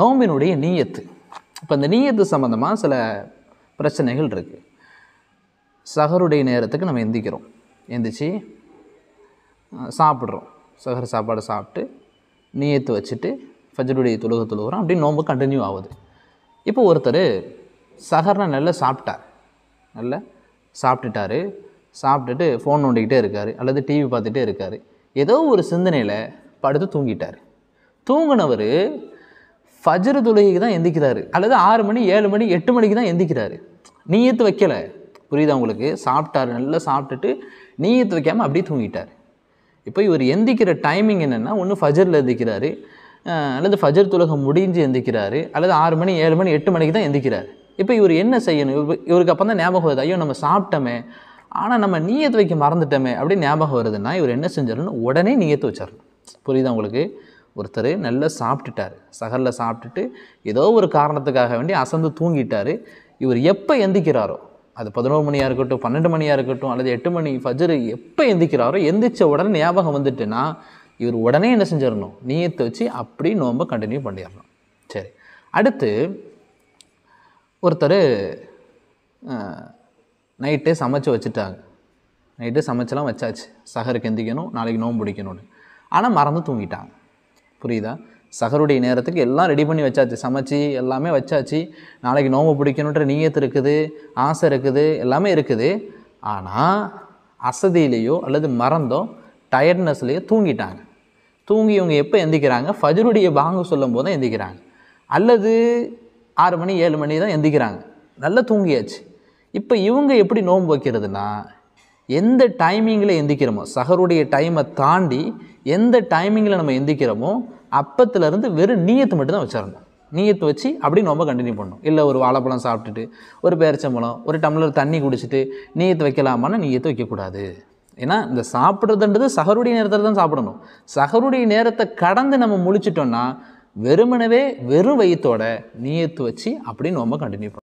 நோம்பினுடைய நீயத்து இப்போ இந்த நீயத்து சம்மந்தமாக சில பிரச்சனைகள் இருக்குது சகருடைய நேரத்துக்கு நம்ம எந்திக்கிறோம் எந்திரிச்சு சாப்பிட்றோம் சகர் சாப்பாடு சாப்பிட்டு நீயத்து வச்சுட்டு ஃபஜருடைய தொழுக தொழுகிறோம் அப்படி நோம்பு கண்டினியூ ஆகுது இப்போ ஒருத்தர் சகர்னா நல்லா சாப்பிட்டார் நல்லா சாப்பிட்டுட்டாரு சாப்பிட்டுட்டு ஃபோன் நோண்டிக்கிட்டே இருக்கார் அல்லது டிவி பார்த்துட்டே இருக்கார் ஏதோ ஒரு சிந்தனையில் படுத்து தூங்கிட்டார் தூங்கினவர் ஃபஜ்ரு தொழுகைக்கு தான் எந்திக்கிறாரு அல்லது ஆறு மணி ஏழு மணி எட்டு மணிக்கு தான் எந்திக்கிறாரு நீயத்து வைக்கலை புரியுதா உங்களுக்கு சாப்பிட்டாரு நல்லா சாப்பிட்டுட்டு நீயத்து வைக்காமல் அப்படியே தூங்கிட்டார் இப்போ இவர் எந்திக்கிற டைமிங் என்னென்னா ஒன்று ஃபஜரில் எந்திக்கிறாரு அல்லது ஃபஜர் துலகம் முடிஞ்சு எந்திக்கிறாரு அல்லது ஆறு மணி ஏழு மணி எட்டு மணிக்கு தான் எந்திக்கிறார் இப்போ இவர் என்ன செய்யணும் இவருக்கு அப்போ தான் ஞாபகம் வருது ஐயோ நம்ம சாப்பிட்டோமே ஆனால் நம்ம நீயத்து வைக்க மறந்துட்டோமே அப்படின்னு ஞாபகம் வருதுன்னா இவர் என்ன செஞ்சிடணும் உடனே நீயத்து வச்சிடணும் புரியுதா உங்களுக்கு ஒருத்தர் நல்லா சாப்பிட்டுட்டார் சகரில் சாப்பிட்டுட்டு ஏதோ ஒரு காரணத்துக்காக வேண்டி அசந்து தூங்கிட்டார் இவர் எப்போ எந்திக்கிறாரோ அது பதினோரு மணியாக இருக்கட்டும் பன்னெண்டு மணியாக இருக்கட்டும் அல்லது எட்டு மணி ஃபஜரு எப்போ எந்திக்கிறாரோ எந்திரிச்ச உடனே ஞாபகம் வந்துட்டுன்னா இவர் உடனே என்ன செஞ்சிடணும் நீயத்தை வச்சு அப்படி நோன்பை கண்டினியூ பண்ணிடணும் சரி அடுத்து ஒருத்தர் நைட்டே சமைச்சு வச்சுட்டாங்க நைட்டு சமைச்செல்லாம் வச்சாச்சு சகருக்கு எந்திக்கணும் நாளைக்கு நோன்பு பிடிக்கணும்னு ஆனால் மறந்து தூங்கிட்டாங்க புரியுதா சகருடைய நேரத்துக்கு எல்லாம் ரெடி பண்ணி வச்சாச்சு சமைச்சு எல்லாமே வச்சாச்சு நாளைக்கு நோம்பு பிடிக்கணுன்ற நீயத்து இருக்குது ஆசை இருக்குது எல்லாமே இருக்குது ஆனால் அசதியிலேயோ அல்லது மறந்தோ டயர்ட்னஸ்லேயோ தூங்கிட்டாங்க தூங்கி இவங்க எப்போ எந்திக்கிறாங்க ஃபஜருடைய பாங்கு சொல்லும் போது தான் எந்திக்கிறாங்க அல்லது ஆறு மணி ஏழு மணி தான் எந்திக்கிறாங்க நல்லா தூங்கியாச்சு இப்போ இவங்க எப்படி நோன்பு வைக்கிறதுனா எந்த டைமிங்கில் எந்திக்கிறோமோ சகருடைய டைமை தாண்டி எந்த டைமிங்கில் நம்ம எந்திக்கிறோமோ அப்பத்துலேருந்து வெறும் நீயத்து மட்டும்தான் வச்சிடணும் நீயத்து வச்சு அப்படி நம்ம கண்டினியூ பண்ணணும் இல்லை ஒரு வாழைப்பழம் சாப்பிட்டுட்டு ஒரு பேரச்சம்பழம் ஒரு டம்ளர் தண்ணி குடிச்சிட்டு நீயத்து வைக்கலாமான்னு நீயத்து வைக்கக்கூடாது ஏன்னா இந்த சாப்பிட்றதுன்றது சகருடைய நேரத்தில் தான் சாப்பிடணும் சகருடைய நேரத்தை கடந்து நம்ம முழிச்சிட்டோன்னா வெறுமனவே வெறும் வயிற்றோட நீயத்து வச்சு அப்படின்னு நம்ம கண்டினியூ பண்ணணும்